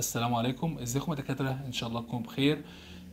السلام عليكم ازيكم يا دكاتره ان شاء الله تكونوا بخير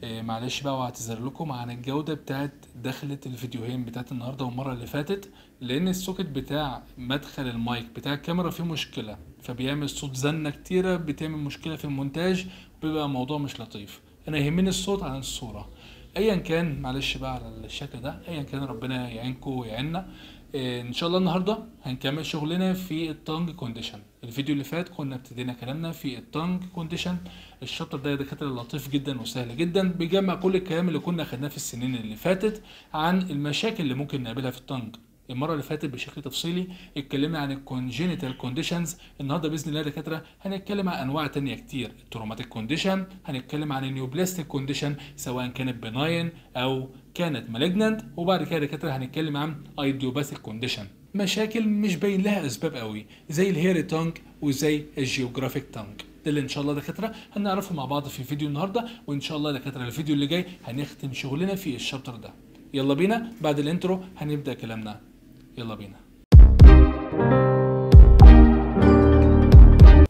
إيه معلش بقى واعتذر لكم عن الجوده بتاعت دخله الفيديوهين بتاعت النهارده والمره اللي فاتت لان السوكت بتاع مدخل المايك بتاع الكاميرا فيه مشكله فبيعمل صوت زنه كتيره بتعمل مشكله في المونتاج بيبقى الموضوع مش لطيف انا يهمني الصوت عن الصوره ايا كان معلش بقى على الشكل ده ايا كان ربنا يعينكم ويعيننا إيه ان شاء الله النهارده هنكمل شغلنا في التانج كونديشن الفيديو اللي فات كنا ابتدينا كلامنا في التانج كونديشن الشابتر ده يا دكاتره لطيف جدا وسهل جدا بيجمع كل الكلام اللي كنا خدناه في السنين اللي فاتت عن المشاكل اللي ممكن نقابلها في التانج المره اللي فاتت بشكل تفصيلي اتكلمنا عن الكونجينيتال كونديشنز النهارده باذن الله يا دكاتره هنتكلم عن انواع تانية كتير التروماتيك كونديشن هنتكلم عن النيوبلاستيك كونديشن سواء كانت بناين او كانت مالجنانت وبعد كده يا دكاتره هنتكلم عن ايديوباثيك كونديشن مشاكل مش باين لها اسباب قوي زي الهيري تونج وزي الجيوغرافيك تونج ده اللي ان شاء الله دكاتره هنعرفه مع بعض في فيديو النهارده وان شاء الله دكاتره الفيديو اللي جاي هنختم شغلنا في الشابتر ده يلا بينا بعد الانترو هنبدا كلامنا يلا بينا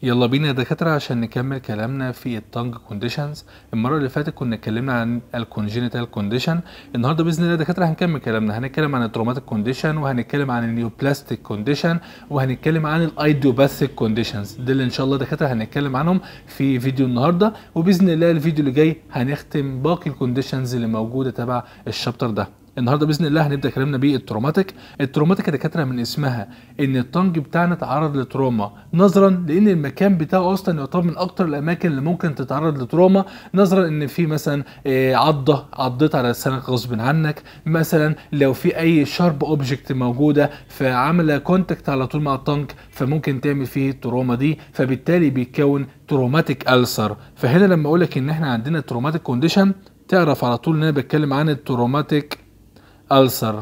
يلا بينا يا دكاتره عشان نكمل كلامنا في التانج كونديشنز المره اللي فاتت كنا اتكلمنا عن الكونجينيتال كونديشن النهارده باذن الله يا دكاتره هنكمل كلامنا هنتكلم عن التروماتيك كونديشن وهنتكلم عن النيوبلاستيك كونديشن وهنتكلم عن الايديوباثيك كونديشنز ده اللي ان شاء الله دكاتره هنتكلم عنهم في فيديو النهارده وباذن الله الفيديو اللي جاي هنختم باقي الكونديشنز اللي موجوده تبع الشابتر ده النهارده باذن الله هنبدا كلامنا بالتروماتيك التروماتيك يا دكاتره من اسمها ان الطنج بتاعنا اتعرض لتروما نظرا لان المكان بتاعه اصلا يعتبر من اكتر الاماكن اللي ممكن تتعرض لتروما نظرا ان في مثلا آه، عضه عضت على لسانك غصب عنك مثلا لو في اي شارب اوبجكت موجوده فعامله كونتاكت على طول مع الطنج فممكن تعمل فيه التروما دي فبالتالي بيتكون تروماتيك ألسر فهنا لما اقول لك ان احنا عندنا تروماتيك كونديشن تعرف على طول ان انا بتكلم عن التروماتيك ألسر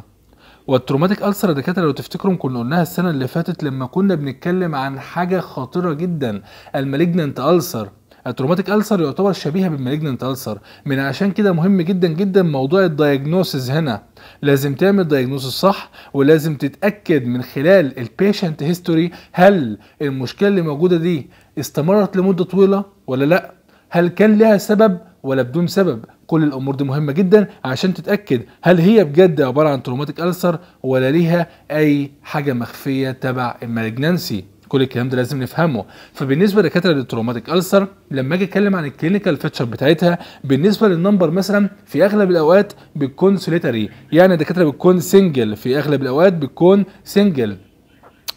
والتروماتيك ألسر يا دكاترة لو تفتكروا كنا قلناها السنة اللي فاتت لما كنا بنتكلم عن حاجة خطيرة جدا المالجننت ألسر التروماتيك ألسر يعتبر شبيهة بالمالجننت ألسر من عشان كده مهم جدا جدا موضوع الدايجنوسز هنا لازم تعمل دايجنوسز صح ولازم تتأكد من خلال البيشنت هيستوري هل المشكلة اللي موجودة دي استمرت لمدة طويلة ولا لأ هل كان لها سبب ولا بدون سبب كل الامور دي مهمه جدا عشان تتاكد هل هي بجد عباره عن تروماتيك ألسر ولا ليها اي حاجه مخفيه تبع المالجنانسي كل الكلام ده لازم نفهمه فبالنسبه لدكاتره التروماتيك ألسر لما اجي اتكلم عن الكلينيكال فيتشر بتاعتها بالنسبه للنمبر مثلا في اغلب الاوقات بتكون سوليتري يعني الدكاتره بتكون سنجل في اغلب الاوقات بتكون سنجل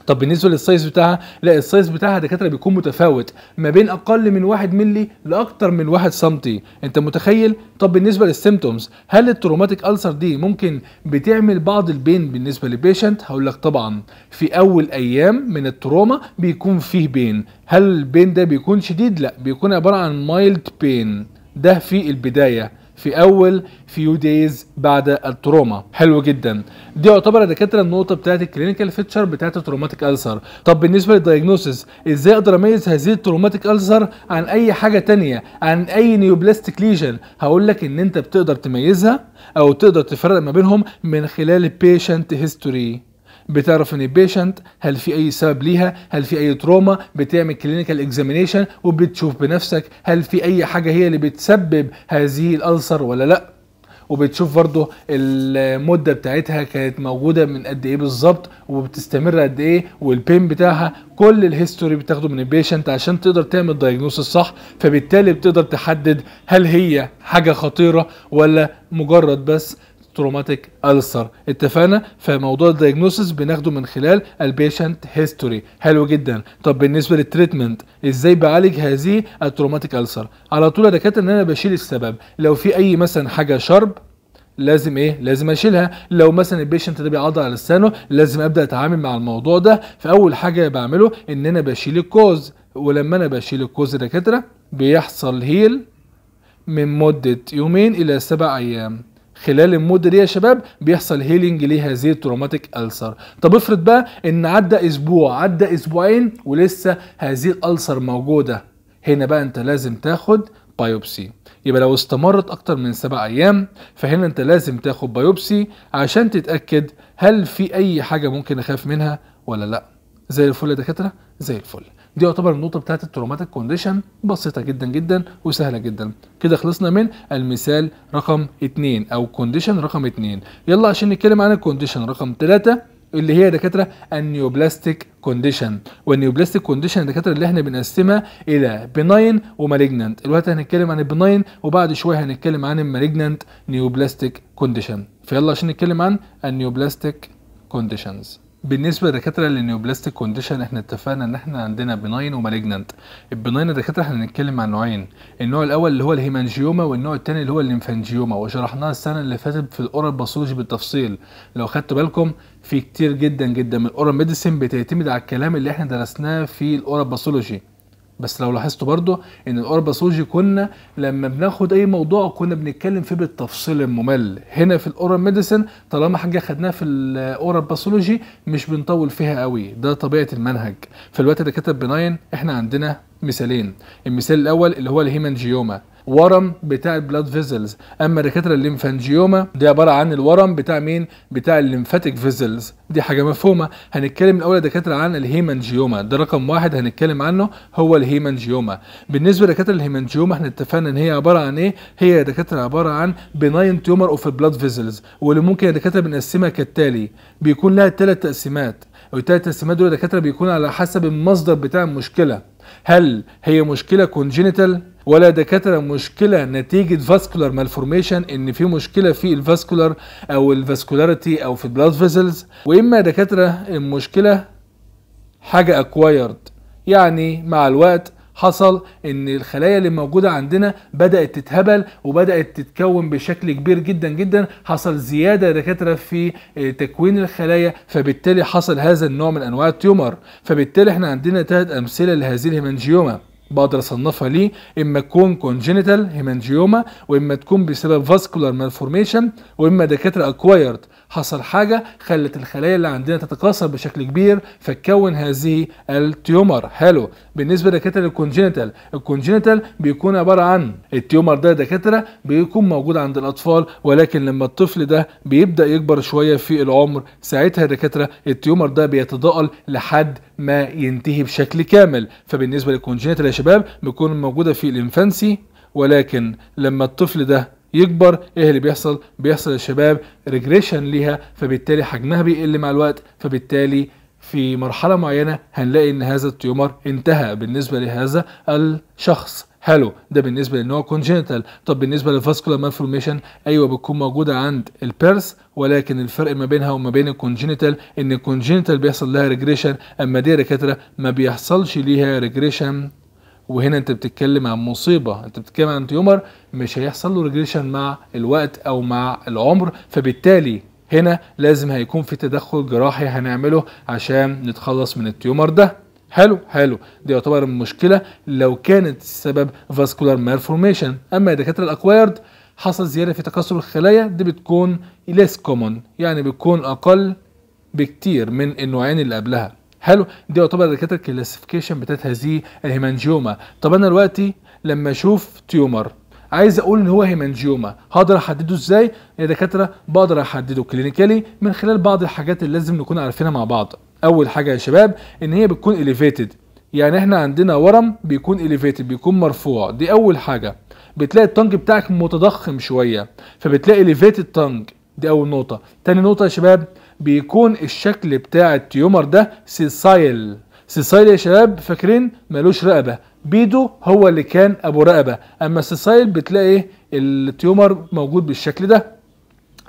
طب بالنسبه للسايز بتاعها لا السايز بتاعها دكاتره بيكون متفاوت ما بين اقل من 1 مللي لاكتر من 1 سم انت متخيل طب بالنسبه للسيمتومز هل التروماتيك ألسر دي ممكن بتعمل بعض البين بالنسبه للبيشنت هقول لك طبعا في اول ايام من التروما بيكون فيه بين هل البين ده بيكون شديد لا بيكون عباره عن مايلد بين ده في البدايه في اول فيو دايز بعد التروما حلو جدا دي يعتبر يا دكاتره النقطه بتاعت الكلينيكال فيتشر بتاعت التروماتيك السر طب بالنسبه للدايجنوسيس ازاي اقدر اميز هذه التروماتيك السر عن اي حاجه تانية عن اي نيوبلاستيك ليجن هقول لك ان انت بتقدر تميزها او تقدر تفرق ما بينهم من خلال البيشنت هيستوري بتعرف ان البيشنت هل في اي سبب ليها هل في اي تروما بتعمل كلينيكال اكزامينيشن وبتشوف بنفسك هل في اي حاجه هي اللي بتسبب هذه الالسر ولا لا وبتشوف برضه المده بتاعتها كانت موجوده من قد ايه بالظبط وبتستمر قد ايه والبين بتاعها كل الهيستوري بتاخده من البيشنت عشان تقدر تعمل دايجنوس الصح فبالتالي بتقدر تحدد هل هي حاجه خطيره ولا مجرد بس تروماتيك ألسر اتفقنا فموضوع الدايجنوسيس بناخده من خلال البيشنت هيستوري حلو جدا طب بالنسبه للتريتمنت ازاي بعالج هذه التروماتيك ألسر على طول يا دكاتره ان انا بشيل السبب لو في اي مثلا حاجه شرب لازم ايه لازم اشيلها لو مثلا البيشنت ده بيعض على لسانه لازم ابدا اتعامل مع الموضوع ده فاول حاجه بعمله ان انا بشيل الكوز ولما انا بشيل الكوز دكاتره بيحصل هيل من مده يومين الى سبع ايام خلال المده دي يا شباب بيحصل هيلينج لهذه التروماتيك ألسر طب افرض بقى ان عدى اسبوع عدى اسبوعين ولسه هذه الألسر موجوده هنا بقى انت لازم تاخد بايوبسي يبقى لو استمرت اكتر من سبع ايام فهنا انت لازم تاخد بايوبسي عشان تتاكد هل في اي حاجه ممكن اخاف منها ولا لا زي الفل يا دكاتره زي الفل دي يعتبر النقطه بتاعت التروماتيك كونديشن بسيطه جدا جدا وسهله جدا كده خلصنا من المثال رقم 2 او كونديشن رقم 2 يلا عشان نتكلم عن الكونديشن رقم 3 اللي هي دكاتره النيوبلاستيك كونديشن والنيوبلاستيك كونديشن دكاتره اللي احنا بنقسمها الى بناين ومالجنانت دلوقتي هنتكلم عن البناين وبعد شويه هنتكلم عن المالجنانت نيوبلاستيك كونديشن فيلا عشان نتكلم عن النيوبلاستيك كونديشنز بالنسبه للدكاتره للنيوبلاستيك كونديشن احنا اتفقنا ان احنا عندنا بناين ومالجنانت البناين دكاتره احنا هنتكلم عن نوعين النوع الاول اللي هو الهيمانجيوما والنوع الثاني اللي هو الليمفانجيوما وشرحناها السنه اللي فاتت في الاورال باثولوجي بالتفصيل لو خدتوا بالكم في كتير جدا جدا من الاورال ميديسين بتعتمد على الكلام اللي احنا درسناه في الاورال باثولوجي بس لو لاحظتوا برضو ان الاورباثولوجي كنا لما بناخد اي موضوع كنا بنتكلم فيه بالتفصيل الممل هنا في الاورال ميديسن طالما حاجه خدناها في الاورال باثولوجي مش بنطول فيها قوي ده طبيعه المنهج في الوقت ده كتب بناين احنا عندنا مثالين المثال الاول اللي هو الهيمانجيوما ورم بتاع البلاد فيزلز اما دكاتره الليمفانجيوما دي عباره عن الورم بتاع مين بتاع الليمفاتيك فيزلز دي حاجه مفهومه هنتكلم الاول يا دكاتره عن الهيمانجيوما ده رقم واحد هنتكلم عنه هو الهيمانجيوما بالنسبه لدكاتره الهيمانجيوما احنا اتفقنا ان هي عباره عن ايه هي يا دكاتره عباره عن بناين تيومر اوف البلاد فيزلز واللي ممكن يا دكاتره بنقسمها كالتالي بيكون لها ثلاث تقسيمات ثلاث تقسيمات دول يا دكاتره بيكون على حسب المصدر بتاع المشكله هل هي مشكله كونجينيتال ولا دكاتره مشكله نتيجه فاسكولار مالفورميشن ان في مشكله في الفاسكولار او الفاسكولاريتي او في البلاد فيزلز واما دكاتره المشكله حاجه اكوايرد يعني مع الوقت حصل ان الخلايا اللي موجوده عندنا بدات تتهبل وبدات تتكون بشكل كبير جدا جدا حصل زياده دكاتره في آه، تكوين الخلايا فبالتالي حصل هذا النوع من انواع التيومر فبالتالي احنا عندنا ثلاث امثله لهذه الهيمانجيوما بقدر اصنفها ليه اما تكون كونجينيتال هيمانجيوما واما تكون بسبب فاسكولار مالفورميشن واما دكاتره اكوايرد حصل حاجة خلت الخلايا اللي عندنا تتكاثر بشكل كبير فتكون هذه التيومر حلو بالنسبة لدكاترة الكونجينيتال الكونجينيتال بيكون عبارة عن التيومر ده دكاترة بيكون موجود عند الأطفال ولكن لما الطفل ده بيبدأ يكبر شوية في العمر ساعتها دكاترة التيومر ده بيتضاءل لحد ما ينتهي بشكل كامل فبالنسبة للكونجينيتال يا شباب بيكون موجودة في الانفانسي ولكن لما الطفل ده يكبر ايه اللي بيحصل بيحصل الشباب ريجريشن ليها فبالتالي حجمها بيقل مع الوقت فبالتالي في مرحله معينه هنلاقي ان هذا التيومر انتهى بالنسبه لهذا الشخص حلو ده بالنسبه للنوع كونجنتال طب بالنسبه للفاسكولار مالفورميشن ايوه بتكون موجوده عند البيرس ولكن الفرق ما بينها وما بين الكونجنتال ان الكونجنتال بيحصل لها ريجريشن اما دي يا دكاتره ما بيحصلش ليها ريجريشن وهنا انت بتتكلم عن مصيبه انت بتتكلم عن تيومر مش هيحصل له ريجريشن مع الوقت او مع العمر فبالتالي هنا لازم هيكون في تدخل جراحي هنعمله عشان نتخلص من التيومر ده حلو حلو دي يعتبر مشكلة لو كانت السبب فاسكولار مالفورميشن اما دكاتره الاكوايرد حصل زياده في تكاثر الخلايا دي بتكون ليس common يعني بتكون اقل بكتير من النوعين اللي قبلها حلو دي يعتبر دكاتره الكلاسيفيكيشن بتاعت هذه الهيمانجيوما طب انا دلوقتي لما اشوف تيومر عايز اقول ان هو هيمانجيوما هقدر احدده ازاي يا دكاتره بقدر احدده كلينيكالي من خلال بعض الحاجات اللي لازم نكون عارفينها مع بعض اول حاجه يا شباب ان هي بتكون اليفيتد يعني احنا عندنا ورم بيكون اليفيتد بيكون مرفوع دي اول حاجه بتلاقي التنج بتاعك متضخم شويه فبتلاقي اليفيتد تنج دي اول نقطه تاني نقطه يا شباب بيكون الشكل بتاع التيومر ده سيسايل سيسايل يا شباب فاكرين ملوش رقبه بيدو هو اللي كان ابو رقبه اما سيسايل بتلاقي التيومر موجود بالشكل ده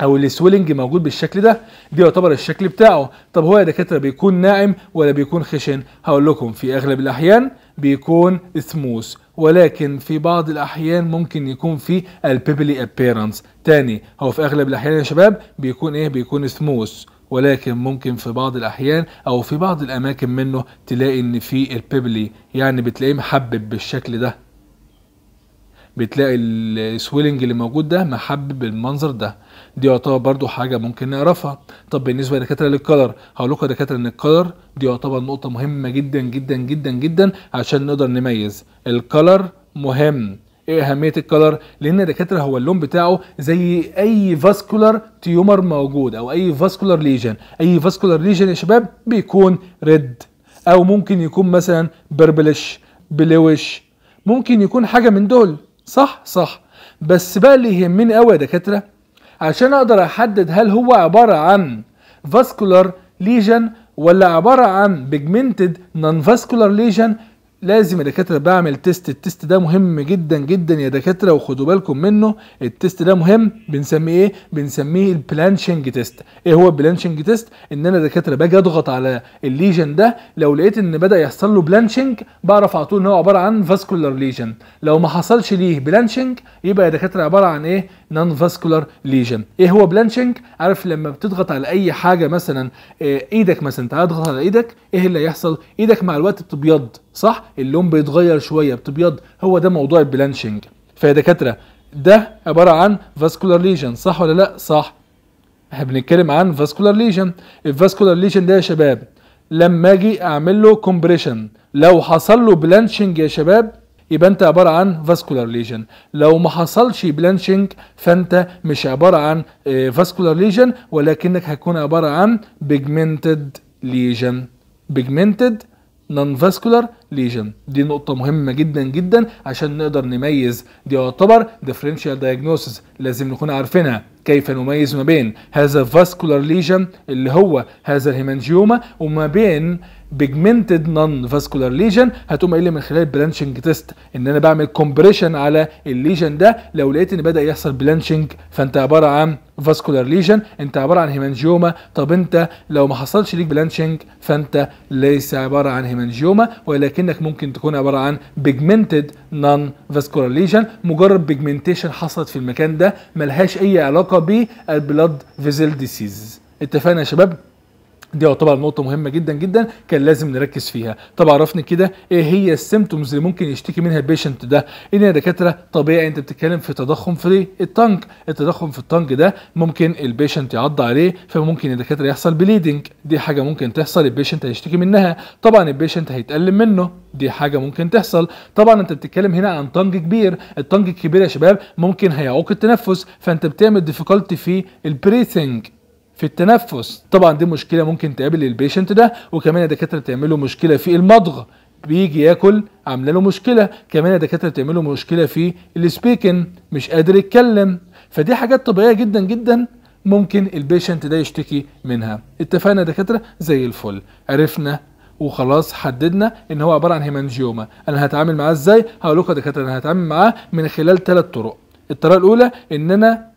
او السويلنج موجود بالشكل ده دي يعتبر الشكل بتاعه طب هو يا دكاتره بيكون ناعم ولا بيكون خشن هقول لكم في اغلب الاحيان بيكون سموث ولكن في بعض الاحيان ممكن يكون في البيبلي ابيرنس تاني هو في اغلب الاحيان يا شباب بيكون ايه بيكون سموث ولكن ممكن في بعض الاحيان او في بعض الاماكن منه تلاقي ان في البيبلي يعني بتلاقيه محبب بالشكل ده بتلاقي السويلنج اللي موجود ده محبب بالمنظر ده دي يعتبر برضو حاجه ممكن نعرفها طب بالنسبه لدكاتره للكلر هقول لكم دكاتره ان الكلر دي يعتبر نقطه مهمه جدا جدا جدا جدا عشان نقدر نميز الكلر مهم ايه اهميه الكلر لان الدكاتره هو اللون بتاعه زي اي فاسكولار تيومر موجود او اي فاسكولار ليجن اي فاسكولار ليجن يا شباب بيكون ريد او ممكن يكون مثلا بربلش بلوش ممكن يكون حاجه من دول صح صح بس بقى اللي يهمني قوي يا دكاتره عشان اقدر احدد هل هو عباره عن فاسكولار ليجن ولا عباره عن بيجمنتد نون فاسكولار ليجن لازم يا دكاتره بعمل تيست التيست ده مهم جدا جدا يا دكاتره وخدوا بالكم منه التيست ده مهم بنسميه ايه بنسميه البلانشنج تيست ايه هو البلانشنج تيست ان انا دكاتره باجي اضغط على الليجن ده لو لقيت ان بدا يحصل له بلانشنج بعرف على طول ان هو عباره عن فاسكولار ليجن لو ما حصلش ليه بلانشنج يبقى يا دكاتره عباره عن ايه نون فاسكولار ليجن ايه هو بلانشنج عارف لما بتضغط على اي حاجه مثلا آه، ايدك مثلا تعال اضغط على ايدك ايه اللي هيحصل ايدك مع الوقت بتبيض صح اللون بيتغير شويه بتبيض هو ده موضوع البلانشنج فيا دكاتره ده عباره عن فاسكولار ليجن صح ولا لا صح احنا بنتكلم عن فاسكولار ليجن الفاسكولار ليجن ده يا شباب لما اجي اعمل له كومبريشن لو حصل له بلانشنج يا شباب يبقى انت عباره عن فاسكولار ليجن لو ما حصلش بلانشنج فانت مش عباره عن فاسكولار آه، ليجن ولكنك هتكون عباره عن بيجمنتد ليجن بيجمنتد نون فاسكولار ليجن دي نقطة مهمة جدا جدا عشان نقدر نميز دي يعتبر ديفرنشال دايجنوسيس لازم نكون عارفينها كيف نميز ما بين هذا فاسكولار ليجن اللي هو هذا الهيمانجيوما وما بين بيجمنتد نون فاسكولار ليجن هتقوم قايل لي من خلال بلانشنج تيست ان انا بعمل كومبريشن على الليجن ده لو لقيت ان بدا يحصل بلانشنج فانت عباره عن فاسكولار ليجن انت عباره عن هيمانجيوما طب انت لو ما حصلش ليك بلانشنج فانت ليس عباره عن هيمانجيوما ولكنك ممكن تكون عباره عن بيجمنتد نون فاسكولار ليجن مجرد بيجمنتيشن حصلت في المكان ده ملهاش اي علاقه بالبلاد فيزل ديسيز اتفقنا يا شباب دي يعتبر نقطة مهمة جدا جدا كان لازم نركز فيها، طب عرفني كده ايه هي السيمتومز اللي ممكن يشتكي منها البيشنت ده؟ ان إيه يا دكاترة طبيعي انت بتتكلم في تضخم في التانك، التضخم في التانك ده ممكن البيشنت يعض عليه فممكن الدكاترة يحصل بليدنج، دي حاجة ممكن تحصل البيشنت هيشتكي منها، طبعا البيشنت هيتألم منه، دي حاجة ممكن تحصل، طبعا انت بتتكلم هنا عن تانك كبير، التانك الكبير يا شباب ممكن هيعوق التنفس، فانت بتعمل ديفيكولتي في البريثنج في التنفس طبعا دي مشكله ممكن تقابل البيشنت ده وكمان الدكاتره تعمل له مشكله في المضغ بيجي ياكل عامله له مشكله كمان الدكاتره تعمل له مشكله في السبيكن مش قادر يتكلم فدي حاجات طبيعيه جدا جدا ممكن البيشنت ده يشتكي منها اتفقنا دكاتره زي الفل عرفنا وخلاص حددنا ان هو عباره عن هيمانجيوما انا هتعامل معاه ازاي هقول لكم يا دكاتره انا هتعامل معاه من خلال ثلاث طرق الطريقه الاولى ان انا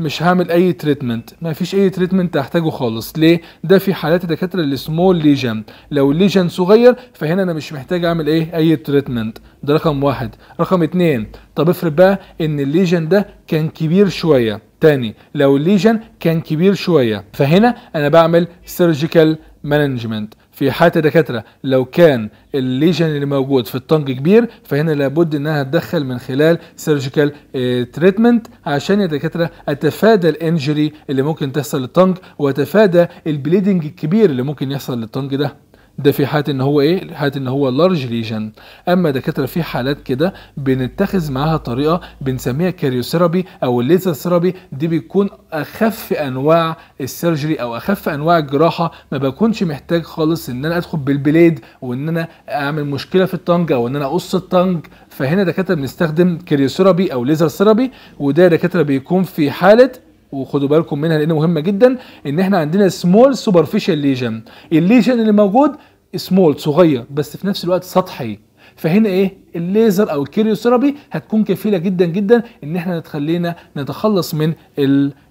مش هعمل اي تريتمنت ما فيش اي تريتمنت هحتاجه خالص ليه ده في حالات الدكاتره السمول ليجن لو الليجن صغير فهنا انا مش محتاج اعمل ايه اي تريتمنت ده رقم واحد رقم اتنين طب افرض بقى ان الليجن ده كان كبير شويه تاني لو الليجن كان كبير شويه فهنا انا بعمل سيرجيكال مانجمنت في حالة الدكاترة لو كان الليجن اللي موجود في الطنج كبير فهنا لابد انها تدخل من خلال سيرجيكال آه، تريتمنت عشان يا دكاترة اتفادى الانجري اللي ممكن تحصل للطنج واتفادى البليدنج الكبير اللي ممكن يحصل للطنج ده ده في حاله ان هو ايه حاله ان هو لارج ليجن اما دكاتره في حالات كده بنتخذ معاها طريقه بنسميها كاريوثيرابي او الليزر ثيرابي دي بيكون اخف انواع السيرجري او اخف انواع الجراحه ما بكونش محتاج خالص ان انا ادخل بالبليد وان انا اعمل مشكله في الطنج او ان انا اقص الطنج فهنا دكاتره بنستخدم كاريوثيرابي او ليزر ثيرابي وده دكاتره بيكون في حاله وخدوا بالكم منها لان مهمه جدا ان احنا عندنا سمول سوبرفيشال ليجن الليجن اللي موجود سمول صغير بس في نفس الوقت سطحي فهنا ايه الليزر او الكيريوثيرابي هتكون كفيله جدا جدا ان احنا تخلينا نتخلص من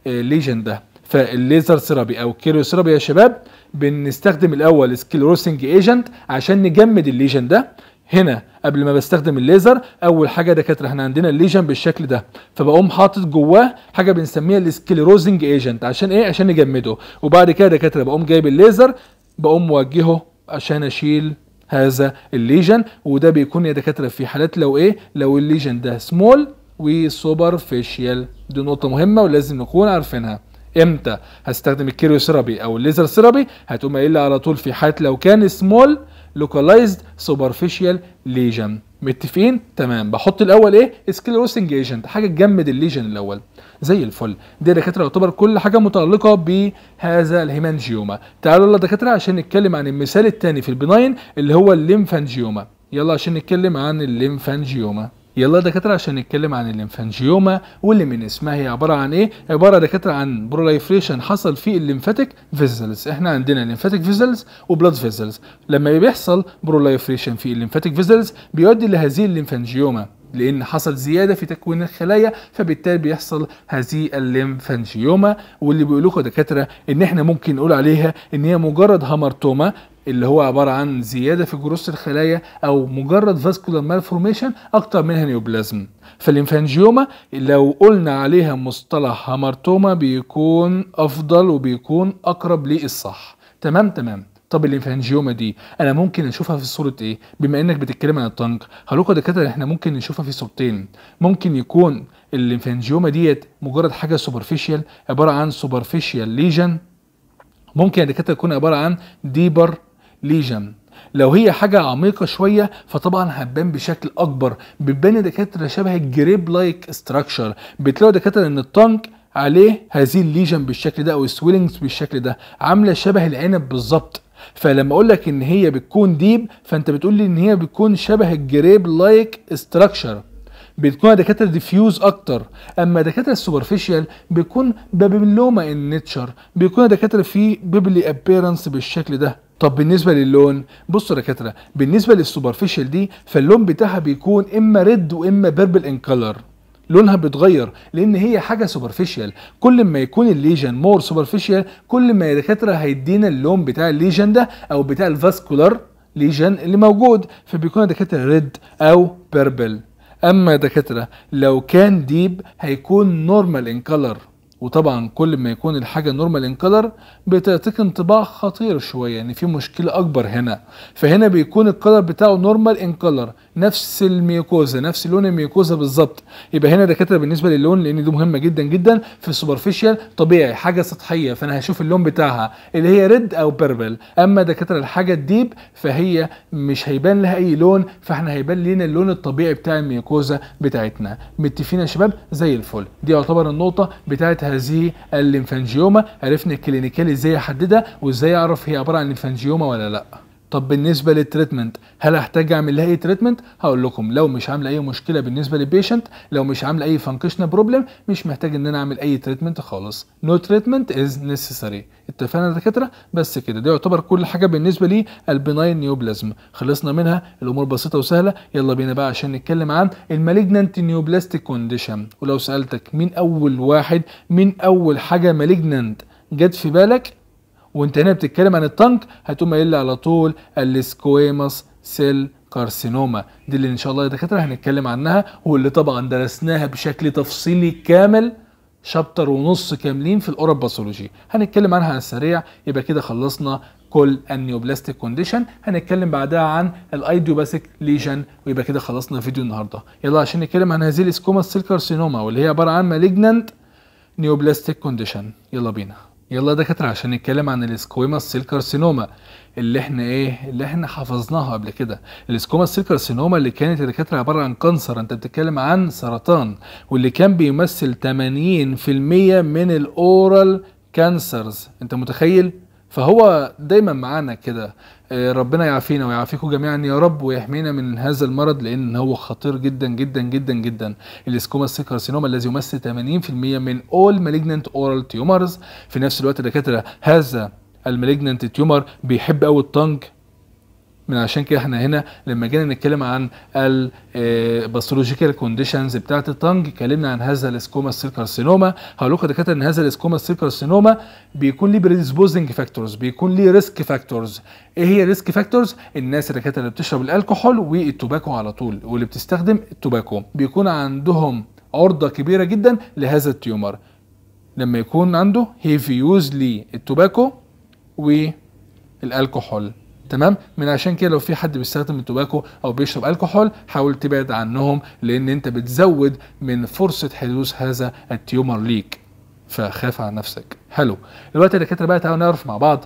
الليجن ده فالليزر ثيرابي او الكيريوثيرابي يا شباب بنستخدم الاول سكلروسنج ايجنت عشان نجمد الليجن ده هنا قبل ما بستخدم الليزر اول حاجه دكاتره احنا عندنا الليجن بالشكل ده فبقوم حاطط جواه حاجه بنسميها السكلروزنج ايجنت عشان ايه عشان نجمده وبعد كده دكاتره بقوم جايب الليزر بقوم موجهه عشان اشيل هذا الليجن وده بيكون يا دكاتره في حالات لو ايه لو الليجن ده سمول وسوبرفيشال دي نقطه مهمه ولازم نكون عارفينها امتى هستخدم الكيريو سيرابي او الليزر ثيرابي هتقوم قايل على طول في حالات لو كان سمول لوكالايزد سوبرفيشال ليجن متفقين تمام بحط الاول ايه سكلروسنج ايجنت حاجه تجمد الليجن الاول زي الفل دي يا دكاتره يعتبر كل حاجه متعلقه بهذا الهيمانجيوما تعالوا يلا دكاتره عشان نتكلم عن المثال الثاني في البناين اللي هو الليمفانجيوما يلا عشان نتكلم عن الليمفانجيوما يلا يا دكاتره عشان نتكلم عن الليمفانجيوما واللي من اسمها هي عباره عن ايه عباره يا دكاتره عن بروليفريشن حصل في الليمفاتيك فيزلز احنا عندنا الليمفاتيك فيزلز وبلاد فيزلز لما بيحصل بروليفريشن في الليمفاتيك فيزلز بيؤدي لهذه الليمفانجيوما لان حصل زياده في تكوين الخلايا فبالتالي بيحصل هذه الليمفانجيوما واللي بيقولوا لكم دكاتره ان احنا ممكن نقول عليها ان هي مجرد هامرتوما اللي هو عباره عن زياده في جروس الخلايا او مجرد فاسكولار مالفورميشن اكتر منها نيوبلازم فالانفانجيوما لو قلنا عليها مصطلح هامرتوما بيكون افضل وبيكون اقرب للصح تمام تمام طب الانفانجيوما دي انا ممكن اشوفها في صوره ايه بما انك بتتكلم عن الطنج هلوكا دكاتره احنا ممكن نشوفها في صورتين ممكن يكون الليمفانجيوما ديت مجرد حاجه سوبرفيشال عباره عن سوبرفيشال ليجن ممكن يا دكاتره تكون عباره عن ديبر ليجن لو هي حاجة عميقة شوية فطبعا هتبان بشكل أكبر بتبان الدكاترة شبه الجريب لايك استراكشر بتلاقوا دكاترة إن التانك عليه هذه الليجن بالشكل ده أو السويلنجز بالشكل ده عاملة شبه العنب بالظبط فلما اقول لك ان هي بتكون ديب فانت بتقول لي ان هي بتكون شبه الجريب لايك استراكشر بتكون دكاتره ديفيوز اكتر اما دكاتره السوبرفيشال بيكون بابلوما ان نيتشر بيكون دكاتره في بيبلي ابيرنس بالشكل ده طب بالنسبه للون بصوا يا دكاتره بالنسبه للسوبرفيشال دي فاللون بتاعها بيكون اما ريد واما بيربل ان كلر لونها بيتغير لان هي حاجه سوبرفيشال كل ما يكون الليجن مور سوبرفيشال كل ما يا دكاتره هيدينا اللون بتاع الليجن ده او بتاع الفاسكولار ليجن اللي موجود فبيكون يا دكاتره ريد او بيربل اما يا دكاتره لو كان ديب هيكون نورمال ان كلر وطبعا كل ما يكون الحاجة نورمال ان كلر بتعطيك انطباع خطير شوية ان يعني في مشكلة اكبر هنا فهنا بيكون الكلر بتاعه نورمال ان كلر نفس الميوكوزا نفس لون الميوكوزا بالظبط يبقى هنا دكاترة بالنسبة للون لان دي مهمة جدا جدا في السوبرفيشال طبيعي حاجة سطحية فانا هشوف اللون بتاعها اللي هي ريد او بيربل اما دكاترة الحاجة الديب فهي مش هيبان لها اي لون فاحنا هيبان لنا اللون الطبيعي بتاع الميوكوزا بتاعتنا متفقين يا شباب زي الفل دي يعتبر النقطة بتاعت هذه الليمفانجيوما عرفنا الكلينيكال ازاي احددها وازاي اعرف هي عباره عن ليمفانجيوما ولا لا طب بالنسبه للتريتمنت هل احتاج اعمل لها اي تريتمنت هقول لكم لو مش عامله اي مشكله بالنسبه للبيشنت لو مش عامله اي فانكشنال بروبلم مش محتاج ان انا اعمل اي تريتمنت خالص نو تريتمنت از نيسيسري اتفقنا يا دكاتره بس كده ده يعتبر كل حاجه بالنسبه لي البناين نيوبلازم خلصنا منها الامور بسيطه وسهله يلا بينا بقى عشان نتكلم عن المالجنانت نيوبلاستيك كونديشن ولو سالتك مين اول واحد مين اول حاجه مالجنانت جت في بالك وانت هنا بتتكلم عن الطنك هتقوم قايل لي على طول السكويموس سيل كارسينوما دي اللي ان شاء الله يا دكاتره هنتكلم عنها واللي طبعا درسناها بشكل تفصيلي كامل شابتر ونص كاملين في الاورال باثولوجي هنتكلم عنها على السريع يبقى كده خلصنا كل النيوبلاستيك كونديشن هنتكلم بعدها عن الايديوباسيك ليجن ويبقى كده خلصنا فيديو النهارده يلا عشان نتكلم عن هذه السكوما سيل كارسينوما واللي هي عباره عن مالجننت نيوبلاستيك كونديشن يلا بينا يلا يا دكاتره عشان نتكلم عن الاسكويما سيل كارسينوما اللي احنا ايه اللي احنا حفظناها قبل كده الاسكوما سيل كارسينوما اللي كانت يا دكاتره عباره عن كانسر انت بتتكلم عن سرطان واللي كان بيمثل 80% من الاورال كانسرز انت متخيل فهو دايما معانا كده آه، ربنا يعافينا ويعافيكم جميعا يا رب ويحمينا من هذا المرض لان هو خطير جدا جدا جدا جدا الاسكوما سيكارسينوما الذي يمثل 80% من اول مالجننت اورال تيومرز في نفس الوقت دكاتره هذا المالجننت تيومر بيحب قوي الطنج من عشان كده احنا هنا لما جينا نتكلم عن الباثولوجيكال كونديشنز بتاعت الطنج اتكلمنا عن هذا الاسكوما السيركارسينوما هقول لكم دكاتره ان هذا الاسكوما السيركارسينوما بيكون ليه بريديسبوزنج فاكتورز بيكون ليه ريسك فاكتورز ايه هي الريسك فاكتورز الناس الدكاتره اللي بتشرب الكحول والتوباكو على طول واللي بتستخدم التوباكو بيكون عندهم عرضه كبيره جدا لهذا التيومر لما يكون عنده هيفي يوز للتوباكو والالكحول تمام من عشان كده لو في حد بيستخدم التوباكو او بيشرب الكحول حاول تبعد عنهم لان انت بتزود من فرصه حدوث هذا التيومر ليك فخاف على نفسك حلو دلوقتي الدكاتره بقى تعالوا نعرف مع بعض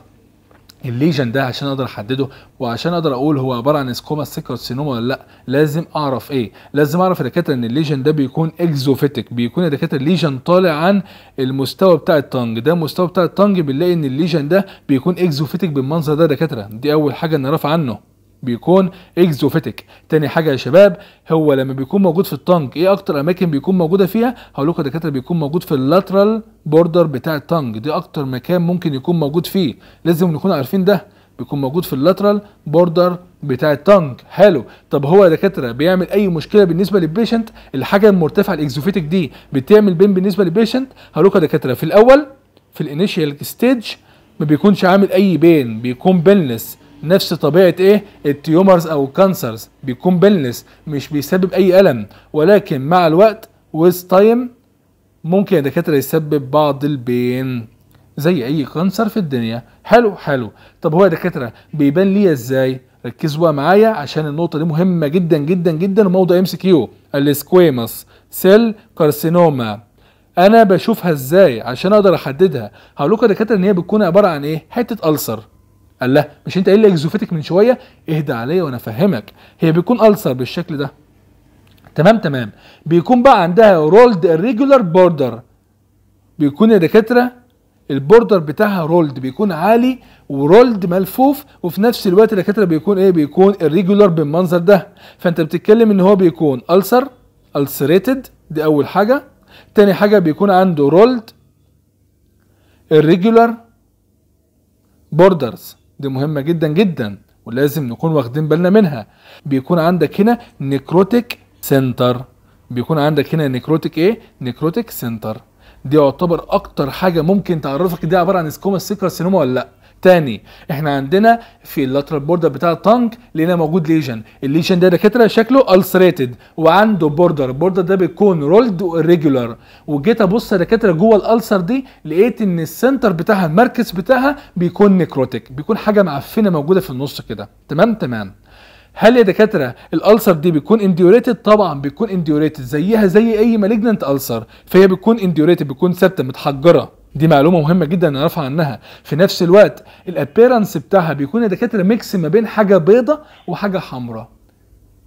الليجن ده عشان اقدر احدده وعشان اقدر اقول هو عباره عن اسكوما سينوما ولا لا لازم اعرف ايه لازم اعرف يا دكاتره ان الليجن ده بيكون اكزوفيتك بيكون يا دكاتره الليجن طالع عن المستوى بتاع التانج ده المستوى بتاع التانج بنلاقي ان الليجن ده بيكون اكزوفيتك بالمنظر ده يا دكاتره دي اول حاجه نعرف عنه بيكون اكزوفيتك تاني حاجه يا شباب هو لما بيكون موجود في التانج ايه اكتر اماكن بيكون موجوده فيها هقول لكم دكاتره بيكون موجود في اللاترال بوردر بتاع التانج دي اكتر مكان ممكن يكون موجود فيه لازم نكون عارفين ده بيكون موجود في اللاترال بوردر بتاع التانج حلو طب هو يا دكاتره بيعمل اي مشكله بالنسبه للبيشنت الحاجه المرتفعه الاكزوفيتك دي بتعمل بين بالنسبه للبيشنت هقول لكم يا دكاتره في الاول في الانيشيال ستيج ما بيكونش عامل اي بين بيكون بينلس نفس طبيعه ايه التيومرز او الكانسرز بيكون بينلس مش بيسبب اي الم ولكن مع الوقت ويز تايم ممكن الدكاتره يسبب بعض البين زي اي كانسر في الدنيا حلو حلو طب هو يا دكاتره بيبان ليا ازاي ركزوا بقى معايا عشان النقطه دي مهمه جدا جدا جدا وموضوع ام سي كيو السكويمس سيل كارسينوما انا بشوفها ازاي عشان اقدر احددها هقول لكم يا دكاتره ان هي بتكون عباره عن ايه حته ألسر قال له مش انت قايل لي اكزوفيتك من شويه اهدى عليا وانا افهمك هي بيكون ألسر بالشكل ده تمام تمام بيكون بقى عندها رولد ريجولار بوردر بيكون يا دكاتره البوردر بتاعها رولد بيكون عالي ورولد ملفوف وفي نفس الوقت يا دكاتره بيكون ايه بيكون الريجولار بالمنظر ده فانت بتتكلم ان هو بيكون ألسر ألسريتد دي اول حاجه تاني حاجه بيكون عنده رولد الريجولار بوردرز دي مهمه جدا جدا ولازم نكون واخدين بالنا منها بيكون عندك هنا نيكروتيك سنتر بيكون عندك هنا نيكروتيك ايه نيكروتيك سنتر دي يعتبر اكتر حاجه ممكن تعرفك دي عباره عن سكوما سيكرا سينوما ولا لا تاني احنا عندنا في اللاترال بوردر بتاع التانك لقينا موجود ليجن الليجن ده دكاتره شكله السريتد وعنده بوردر البوردر ده بيكون رولد وريجولار وجيت ابص يا دكاتره جوه الالسر دي لقيت ان السنتر بتاعها المركز بتاعها بيكون نيكروتيك بيكون حاجه معفنه موجوده في النص كده تمام تمام هل يا دكاتره الالسر دي بيكون انديوريتد طبعا بيكون انديوريتد زيها زي اي مالجننت السر فهي بتكون انديوريتد بتكون ثابته متحجره دي معلومه مهمه جدا نعرفها عنها في نفس الوقت الابيرنس بتاعها بيكون الدكاتره ميكس ما بين حاجه بيضه وحاجه حمراء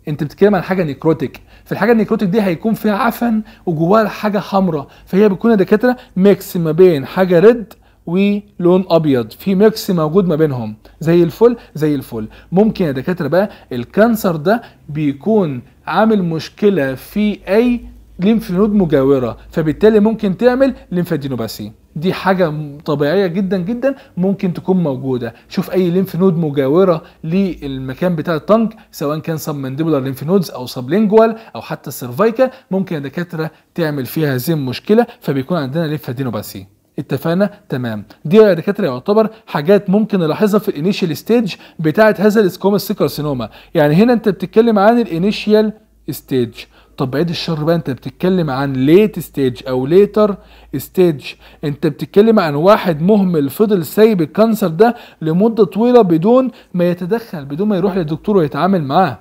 انت بتتكلم عن حاجه نيكروتيك فالحاجه النيكروتيك دي هيكون فيها عفن وجواها حاجه حمراء فهي بتكون الدكاتره ميكس ما بين حاجه ريد ولون ابيض في ميكس موجود ما بينهم زي الفل زي الفل ممكن يا دكاتره بقى الكانسر ده بيكون عامل مشكله في اي ليمف نود مجاوره فبالتالي ممكن تعمل ليمفادينوباسي دي حاجة طبيعية جدا جدا ممكن تكون موجودة شوف أي ليمف نود مجاورة للمكان بتاع الطنك سواء كان سب مانديبولار ليمف نودز أو لينجوال أو حتى السيرفايكا ممكن الدكاترة تعمل فيها هذه المشكلة فبيكون عندنا ليمفادينوباسي اتفقنا تمام دي يا دكاتره يعتبر حاجات ممكن نلاحظها في الانيشال ستيج بتاعه هذا الاسكوما سيكارسينوما يعني هنا انت بتتكلم عن الانيشال ستيج طب عيد الشر بقى انت بتتكلم عن ليت ستيج او ليتر ستيج انت بتتكلم عن واحد مهمل فضل سايب الكانسر ده لمده طويله بدون ما يتدخل بدون ما يروح للدكتور ويتعامل معاه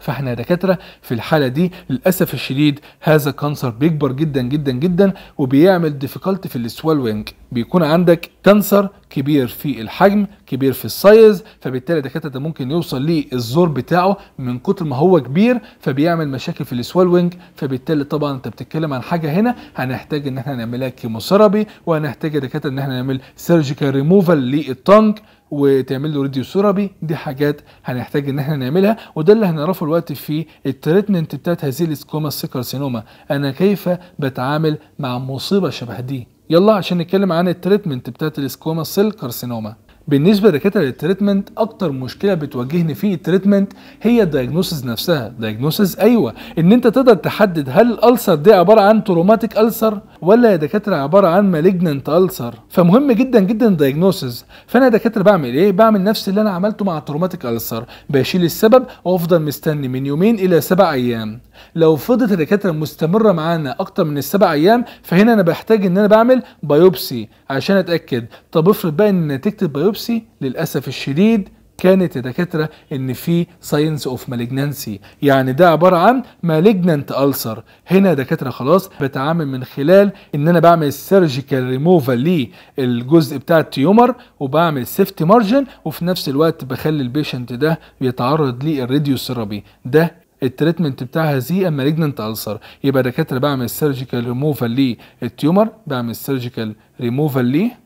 فاحنا يا دكاتره في الحاله دي للاسف الشديد هذا الكانسر بيكبر جدا جدا جدا وبيعمل ديفيكالتي في السوالوينج بيكون عندك كانسر كبير في الحجم كبير في السايز فبالتالي الدكاتره ده ممكن يوصل للزور بتاعه من كتر ما هو كبير فبيعمل مشاكل في السوالوينج فبالتالي طبعا انت بتتكلم عن حاجه هنا هنحتاج ان احنا نعملها كيموثيرابي وهنحتاج يا دكاتره ان احنا نعمل سيرجيكال ريموفال للتانك وتعمل له راديو ثيرابي دي حاجات هنحتاج ان احنا نعملها وده اللي هنعرفه الوقت في التريتمنت بتاعت هذه السكوما السكر سينوما انا كيف بتعامل مع مصيبه شبه دي يلا عشان نتكلم عن التريتمنت بتاعت السكوما سيل كارسينوما بالنسبه لدكاتره التريتمنت اكتر مشكله بتواجهني في التريتمنت هي الدايجنوسز نفسها دايجنوسز ايوه ان انت تقدر تحدد هل الالسر دي عباره عن تروماتيك السر ولا يا دكاتره عباره عن مالجننت السر فمهم جدا جدا الدايجنوسز فانا يا دكاتره بعمل ايه بعمل نفس اللي انا عملته مع التروماتيك السر بشيل السبب وافضل مستني من يومين الى سبع ايام لو فضلت الدكاتره مستمره معانا اكتر من السبع ايام فهنا انا بحتاج ان انا بعمل بايوبسي عشان اتاكد طب افرض بقى ان نتيجه البايوبسي للاسف الشديد كانت الدكاترة ان في ساينس اوف مالجنانسي يعني ده عبارة عن مالجنانت ألسر هنا دكاترة خلاص بتعامل من خلال ان انا بعمل سيرجيكال ريموفال للجزء بتاع التيومر وبعمل سيفتي مارجن وفي نفس الوقت بخلي البيشنت ده بيتعرض للراديو سيرابي ده التريتمنت بتاعها زي مالجننت ألسر يبقى دكاترة بعمل سيرجيكال ريموفال للتيومر بعمل سيرجيكال ريموفال ليه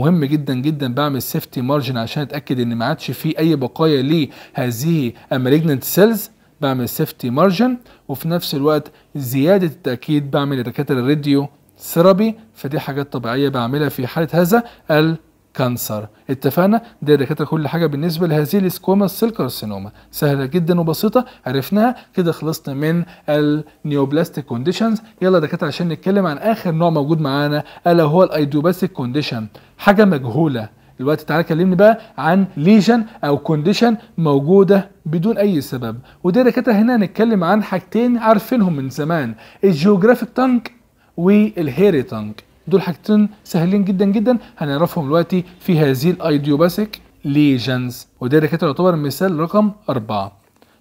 ومهم جدا جدا بعمل سيفتي مارجن عشان اتاكد ان ما عادش في اي بقايا لهذه المالجنت سيلز بعمل سيفتي مارجن وفي نفس الوقت زياده التاكيد بعمل الدكاتره الراديو فدي حاجات طبيعيه بعملها في حاله هذا ال كانسر اتفقنا دي دكاتره كل حاجه بالنسبه لهذه السكوما السيل كارسينوما سهله جدا وبسيطه عرفناها كده خلصنا من النيوبلاستيك كونديشنز يلا دكاتره عشان نتكلم عن اخر نوع موجود معانا الا هو الايدوباسيك كونديشن حاجه مجهوله دلوقتي تعالى كلمني بقى عن ليجن او كونديشن موجوده بدون اي سبب وده دكاتره هنا هنتكلم عن حاجتين عارفينهم من زمان الجيوغرافيك تانك والهيري تانك دول حاجتين سهلين جدا جدا هنعرفهم دلوقتي في هذه الايديوباثيك ليجنز وده يا دكاتره يعتبر مثال رقم أربعة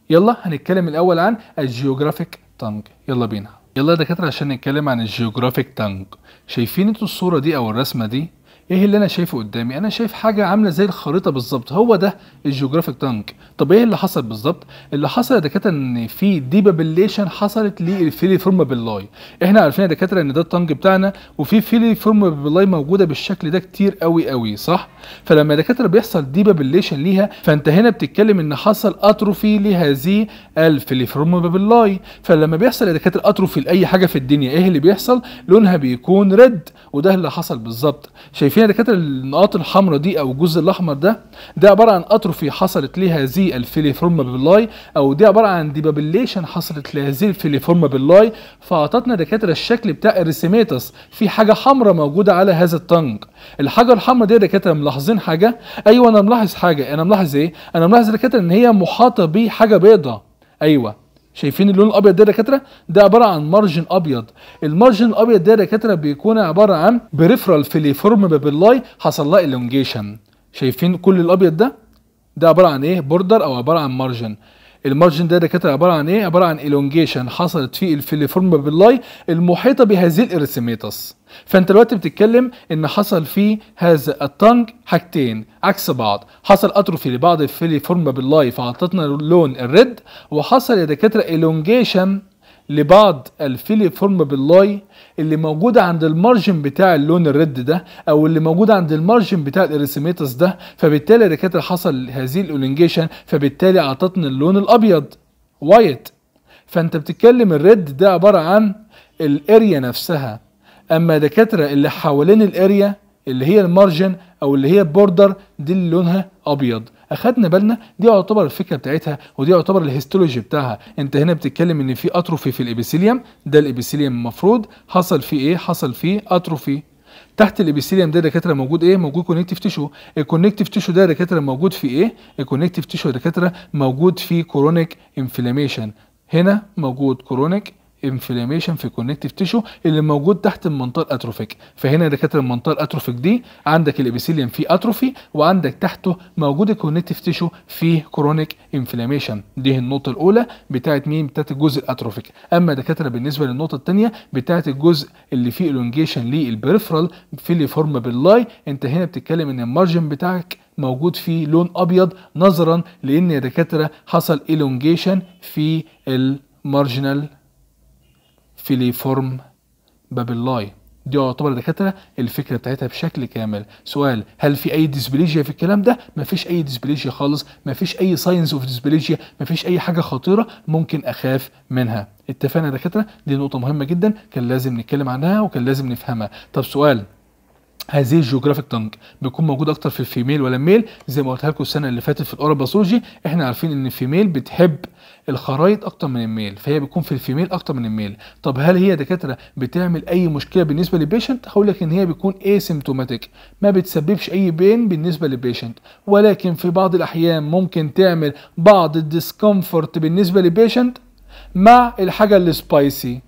يلا هنتكلم الأول عن الجيوغرافيك تانج يلا بينا يلا يا دكاتره عشان نتكلم عن الجيوغرافيك تانج شايفين انتوا الصورة دي أو الرسمة دي ايه اللي انا شايفه قدامي انا شايف حاجه عامله زي الخريطه بالظبط هو ده الجيوغرافيك تانك طب ايه اللي حصل بالظبط اللي حصل يا دكاتره ان في ديبابليشن حصلت للفيلي فورم باللاي احنا عارفين يا دكاتره ان ده التانج بتاعنا وفي فيلي فورم باللاي موجوده بالشكل ده كتير قوي قوي صح فلما يا دكاتره بيحصل ديبابليشن ليها فانت هنا بتتكلم ان حصل اتروفي لهذه الفيلي فورم باللاي فلما بيحصل يا دكاتره اتروفي لاي حاجه في الدنيا ايه اللي بيحصل لونها بيكون ريد وده اللي حصل بالظبط شايفين فيها دكاتره النقاط الحمراء دي او الجزء الاحمر ده ده عباره عن اتروفي حصلت لهذه الفيليفورما باللاي او دي عباره عن ديبابليشن حصلت لهذه الفيليفورما باللاي فاعطتنا دكاتره الشكل بتاع الريسيماتس في حاجه حمراء موجوده على هذا التنج الحاجه الحمراء دي يا دكاتره ملاحظين حاجه ايوه انا ملاحظ حاجه انا ملاحظ ايه انا ملاحظ دكاتره ان هي محاطه بحاجه بيضاء ايوه شايفين اللون الابيض ده يا دكاتره ده عباره عن مارجن ابيض المارجن الابيض ده يا دكاتره بيكون عباره عن بريفرال فيليفورم بابيلاي حصل لها الونجيشن شايفين كل الابيض ده ده عباره عن ايه بوردر او عباره عن مارجن المارجن ده دكاتره عباره عن ايه عباره عن الونجيشن حصلت في الفيليفورم باللاي المحيطه بهذه الارسيميتس فانت دلوقتي بتتكلم ان حصل في هذا التنج حاجتين عكس بعض حصل اتروفي لبعض الفيليفورم باللاي فعطتنا اللون الريد وحصل يا دكاتره الونجيشن لبعض الفيليفورم باللاي اللي موجودة عند المارجن بتاع اللون الريد ده او اللي موجود عند المارجن بتاع الاريسيميتس ده فبالتالي الدكاتره حصل هذه الاولينجيشن فبالتالي اعطتني اللون الابيض وايت فانت بتتكلم الريد ده عباره عن الاريا نفسها اما دكاتره اللي حوالين الاريا اللي هي المارجن او اللي هي البوردر دي اللي لونها ابيض اخدنا بالنا دي يعتبر الفكره بتاعتها ودي يعتبر الهيستولوجي بتاعها انت هنا بتتكلم ان في اتروفي في الابيثيليوم ده الابيثيليوم المفروض حصل فيه ايه حصل فيه اتروفي تحت الابيثيليوم ده دكاتره موجود ايه موجود كونكتيف تيشو الكونكتيف تيشو ده دكاتره موجود في ايه الكونكتيف تيشو دكاتره موجود في كورونيك انفلاميشن هنا موجود كورونيك انفلاميشن في الكونكتيف تيشو اللي موجود تحت المنطقه الاتروفيك فهنا دكاتره المنطقه الاتروفيك دي عندك الابيثيليوم فيه اتروفي وعندك تحته موجود الكونكتيف تيشو فيه كرونيك انفلاميشن دي النقطه الاولى بتاعه مين بتاعه الجزء الاتروفيك اما دكاتره بالنسبه للنقطه الثانيه بتاعه الجزء اللي فيه الونجيشن للبريفرال في اللي فورم باللاي انت هنا بتتكلم ان المارجن بتاعك موجود فيه لون ابيض نظرا لان يا دكاتره حصل الونجيشن في المارجنال فيليفورم بابلاي دي يعتبر دكاتره الفكره بتاعتها بشكل كامل سؤال هل في اي ديسبليجيا في الكلام ده مفيش اي ديسبليجيا خالص مفيش اي ساينس اوف ديسبليجيا مفيش اي حاجه خطيره ممكن اخاف منها اتفقنا يا دكاتره دي نقطه مهمه جدا كان لازم نتكلم عنها وكان لازم نفهمها طب سؤال هذه الجيوغرافيك تانك بيكون موجود اكتر في الفيميل ولا الميل زي ما قلت لكم السنه اللي فاتت في الاوربا احنا عارفين ان الفيميل بتحب الخرايط اكتر من الميل فهي بتكون في الفيميل اكتر من الميل طب هل هي دكاتره بتعمل اي مشكله بالنسبه للبيشنت هقول لك ان هي اي اسيمتوماتيك ما بتسببش اي بين بالنسبه للبيشنت ولكن في بعض الاحيان ممكن تعمل بعض الديسكمفورت بالنسبه للبيشنت مع الحاجه السبايسي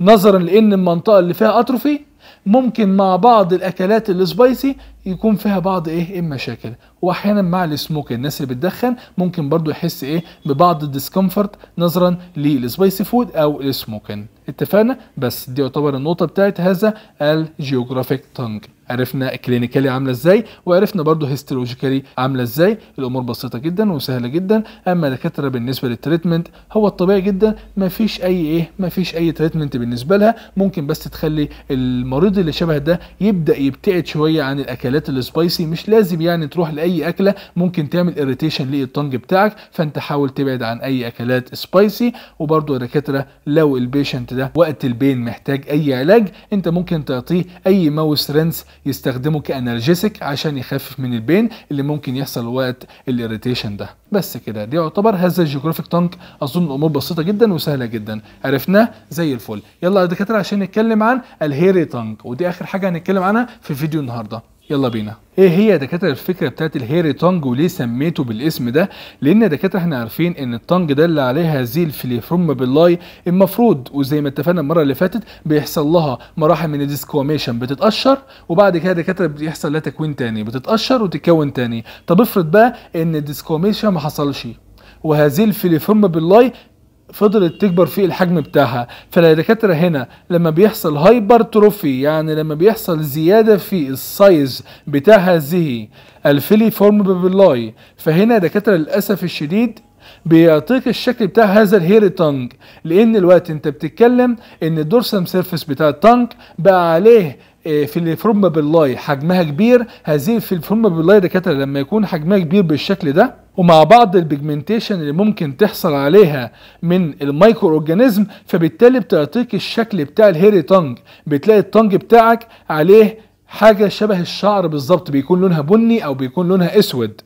نظرا لان المنطقه اللي فيها اتروفي ممكن مع بعض الاكلات السبايسي يكون فيها بعض ايه المشاكل إيه واحيانا مع السموك الناس اللي بتدخن ممكن برضو يحس ايه ببعض الديسكمفورت نظرا للسبايسي فود او السموكن اتفقنا بس دي يعتبر النقطه بتاعت هذا الجيوغرافيك تانج عرفنا كلينيكالي عامله ازاي وعرفنا برضو هيستولوجيكالي عامله ازاي الامور بسيطه جدا وسهله جدا اما دكاتره بالنسبه للتريتمنت هو الطبيعي جدا ما فيش اي ايه ما فيش اي تريتمنت بالنسبه لها ممكن بس تخلي المريض اللي شبه ده يبدا يبتعد شويه عن الاكلات السبايسي مش لازم يعني تروح لاي اكله ممكن تعمل اريتيشن للطنج بتاعك فانت حاول تبعد عن اي اكلات سبايسي وبرضو دكاتره لو البيشنت ده وقت البين محتاج اي علاج انت ممكن تعطيه اي ماوس رينس يستخدمه كانالجيسك عشان يخفف من البين اللي ممكن يحصل وقت الاريتيشن ده بس كده ده يعتبر هذا الجيوغرافيك تانك اظن امور بسيطه جدا وسهله جدا عرفناه زي الفل يلا يا دكاتره عشان نتكلم عن الهيري تانك ودي اخر حاجه هنتكلم عنها في فيديو النهارده يلا بينا ايه هي يا دكاتره الفكره بتاعت الهيري تانج وليه سميته بالاسم ده لان يا دكاتره احنا عارفين ان التانج ده اللي عليها زيل فليفروم باللاي المفروض وزي ما اتفقنا المره اللي فاتت بيحصل لها مراحل من الديسكواميشن بتتقشر وبعد كده دكاتره بيحصل لها تكوين تاني بتتقشر وتتكون تاني طب افرض بقى ان الديسكواميشن ما حصلش وهذه الفليفروم باللاي فضلت تكبر في الحجم بتاعها فالدكاترة هنا لما بيحصل هايبرتروفي يعني لما بيحصل زيادة في السايز بتاع هذه فورم بابلاي فهنا دكاترة للأسف الشديد بيعطيك الشكل بتاع هذا الهيري تانج لان الوقت انت بتتكلم ان الدورسم سيرفس بتاع التانج بقى عليه إيه، في الفروم باللاي حجمها كبير هذه في الفروم باللاي دكاتره لما يكون حجمها كبير بالشكل ده ومع بعض البيجمنتيشن اللي ممكن تحصل عليها من المايكرو اورجانيزم فبالتالي بتعطيك الشكل بتاع الهيري تانج بتلاقي التانج بتاعك عليه حاجه شبه الشعر بالظبط بيكون لونها بني او بيكون لونها اسود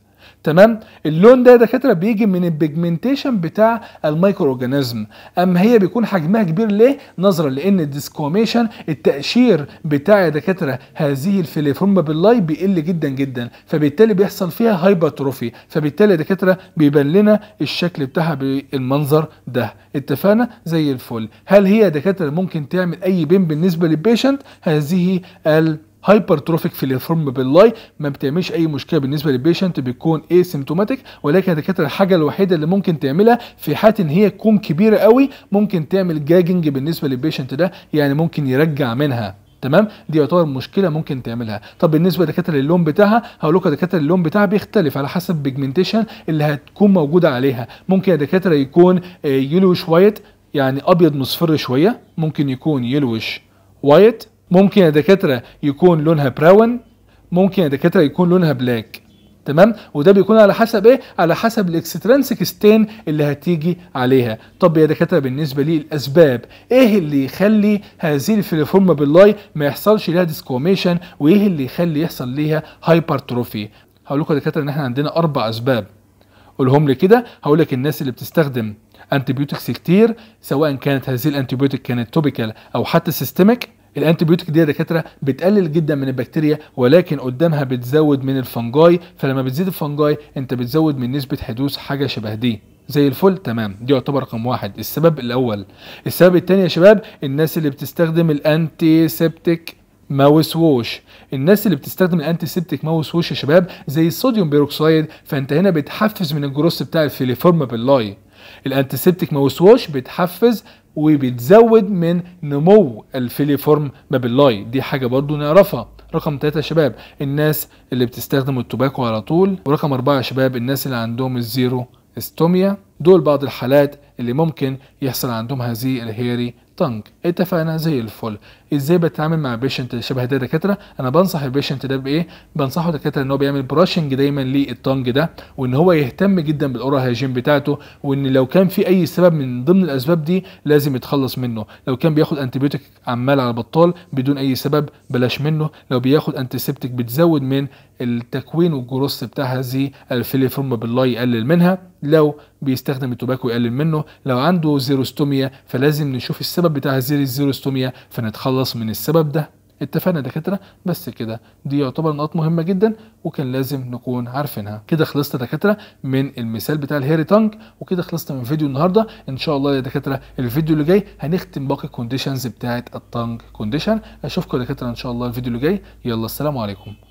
تمام اللون ده دكاتره بيجي من البيجمنتيشن بتاع المايكرو اورجانيزم اما هي بيكون حجمها كبير ليه نظرا لان الديسكوميشن التقشير بتاع يا دكاتره هذه الفيليفورم باللاي بيقل جدا جدا فبالتالي بيحصل فيها هايبرتروفي فبالتالي يا دكاتره بيبان لنا الشكل بتاعها بالمنظر ده اتفقنا زي الفل هل هي دكاتره ممكن تعمل اي بين بالنسبه للبيشنت هذه ال هايبرتروفيك في الفورم باللاي ما بتعملش اي مشكله بالنسبه للبيشنت بيكون اي سيمتوماتيك ولكن الدكاتره الحاجه الوحيده اللي ممكن تعملها في حاله ان هي تكون كبيره قوي ممكن تعمل جاجنج بالنسبه للبيشنت ده يعني ممكن يرجع منها تمام دي يعتبر مشكله ممكن تعملها طب بالنسبه لدكاتره اللون بتاعها هقول لكم دكاتره اللون بتاعها بيختلف على حسب البيجمنتيشن اللي هتكون موجوده عليها ممكن دكاتره يكون يلو شويه آه، يعني ابيض مصفر شويه ممكن يكون يلوش وايت ممكن يا دكاتره يكون لونها براون ممكن يا دكاتره يكون لونها بلاك تمام وده بيكون على حسب ايه على حسب الاكسترنسك ستين اللي هتيجي عليها طب يا دكاتره بالنسبه لي الاسباب ايه اللي يخلي هذه الفيليفورم باللاي ما يحصلش ليها ديسكوميشن وايه اللي يخلي يحصل ليها هايبرتروفي هقول لكم يا دكاتره ان احنا عندنا اربع اسباب قولهم لي كده هقول لك الناس اللي بتستخدم انتيبيوتكس كتير سواء كانت هذه الانتيبيوتك كانت توبيكال او حتى سيستميك الانتيبيوتيك دي يا دكاتره بتقلل جدا من البكتيريا ولكن قدامها بتزود من الفنجاي فلما بتزيد الفنجاي انت بتزود من نسبه حدوث حاجه شبه دي زي الفل تمام دي يعتبر رقم واحد السبب الاول السبب الثاني يا شباب الناس اللي بتستخدم الانتيسبتيك ماوس ووش الناس اللي بتستخدم الانتيسبتيك ماوس ووش يا شباب زي الصوديوم بيروكسيد فانت هنا بتحفز من الجروس بتاع الفيليفورم باللاي الانتسبتيك ماوث بتحفز وبتزود من نمو الفيليفورم مابيلاي دي حاجة برضو نعرفها رقم ثلاثة يا شباب الناس اللي بتستخدم التوباكو على طول ورقم أربعة يا شباب الناس اللي عندهم الزيرو استوميا دول بعض الحالات اللي ممكن يحصل عندهم هذه الهيري طنك اتفقنا إيه زي الفل ازاي بتعامل مع بيشنت شبه ده دكاتره انا بنصح البيشنت ده بايه بنصحه دكاتره ان هو بيعمل براشنج دايما للطنج ده وان هو يهتم جدا بالاورا هيجين بتاعته وان لو كان في اي سبب من ضمن الاسباب دي لازم يتخلص منه لو كان بياخد انتيبيوتيك عمال على بطال بدون اي سبب بلاش منه لو بياخد انتيسبتيك بتزود من التكوين والجروس بتاعها زي الفيليفورم بالله يقلل منها لو بيستخدم التوباكو يقلل منه لو عنده زيروستوميا فلازم نشوف السبب بتاع زير الزيروستوميا فنتخلص من السبب ده اتفقنا دكاترة بس كده دي يعتبر نقاط مهمة جدا وكان لازم نكون عارفينها كده خلصت دكاترة من المثال بتاع الهيري تانك وكده خلصت من فيديو النهاردة ان شاء الله يا دكاترة الفيديو اللي جاي هنختم باقي الكونديشنز بتاعة التانك كونديشن اشوفكم يا دكاترة ان شاء الله الفيديو اللي جاي يلا السلام عليكم